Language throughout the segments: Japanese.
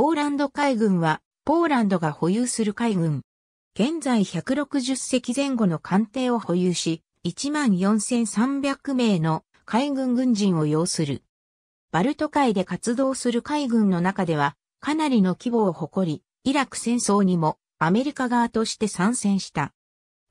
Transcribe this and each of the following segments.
ポーランド海軍は、ポーランドが保有する海軍。現在160隻前後の艦艇を保有し、14,300名の海軍軍人を要する。バルト海で活動する海軍の中では、かなりの規模を誇り、イラク戦争にもアメリカ側として参戦した。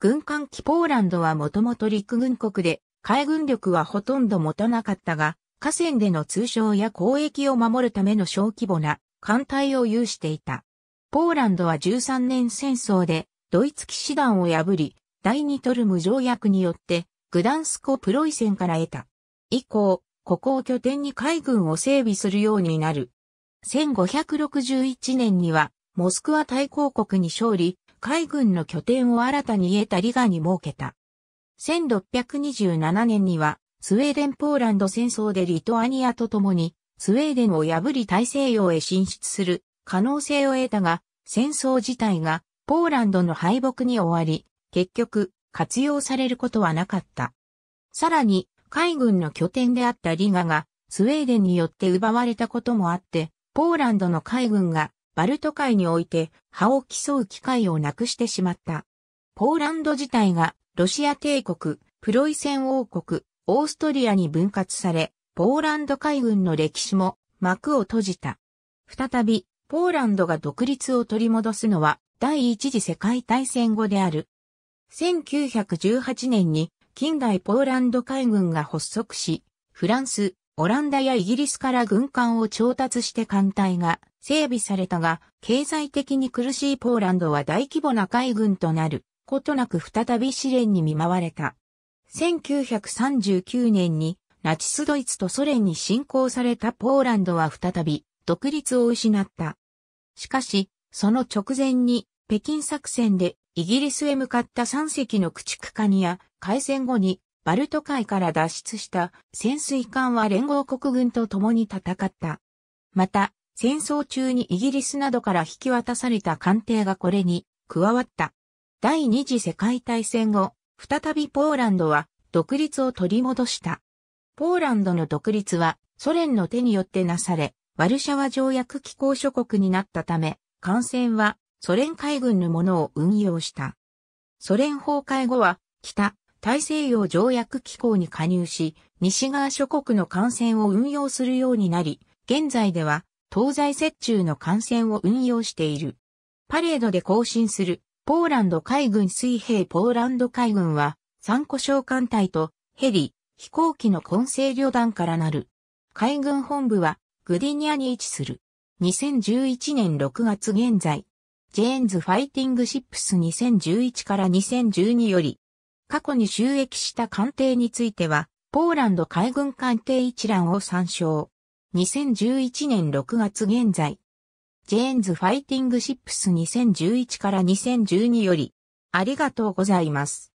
軍艦機ポーランドはもともと陸軍国で、海軍力はほとんど持たなかったが、河川での通商や交易を守るための小規模な艦隊を有していた。ポーランドは13年戦争でドイツ騎士団を破り、第二トルム条約によってグダンスコ・プロイセンから得た。以降、ここを拠点に海軍を整備するようになる。1561年にはモスクワ大公国に勝利、海軍の拠点を新たに得たリガに設けた。1627年にはスウェーデン・ポーランド戦争でリトアニアと共にスウェーデンを破り大西洋へ進出する可能性を得たが、戦争自体がポーランドの敗北に終わり、結局活用されることはなかった。さらに、海軍の拠点であったリガがスウェーデンによって奪われたこともあって、ポーランドの海軍がバルト海において歯を競う機会をなくしてしまった。ポーランド自体がロシア帝国、プロイセン王国、オーストリアに分割され、ポーランド海軍の歴史も幕を閉じた。再び、ポーランドが独立を取り戻すのは第一次世界大戦後である。1918年に近代ポーランド海軍が発足し、フランス、オランダやイギリスから軍艦を調達して艦隊が整備されたが、経済的に苦しいポーランドは大規模な海軍となることなく再び試練に見舞われた。1939年にナチスドイツとソ連に侵攻されたポーランドは再び独立を失った。しかし、その直前に北京作戦でイギリスへ向かった3隻の駆逐艦や開戦後にバルト海から脱出した潜水艦は連合国軍と共に戦った。また、戦争中にイギリスなどから引き渡された艦艇がこれに加わった。第二次世界大戦後、再びポーランドは独立を取り戻した。ポーランドの独立はソ連の手によってなされ、ワルシャワ条約機構諸国になったため、艦船はソ連海軍のものを運用した。ソ連崩壊後は北大西洋条約機構に加入し、西側諸国の艦船を運用するようになり、現在では東西折衷の艦船を運用している。パレードで行進するポーランド海軍水兵ポーランド海軍は参個小艦隊とヘリ、飛行機の混成旅団からなる。海軍本部はグディニアに位置する。2011年6月現在、ジェーンズファイティングシップス2011から2012より、過去に収益した艦艇については、ポーランド海軍艦艇一覧を参照。2011年6月現在、ジェーンズファイティングシップス2011から2012より、ありがとうございます。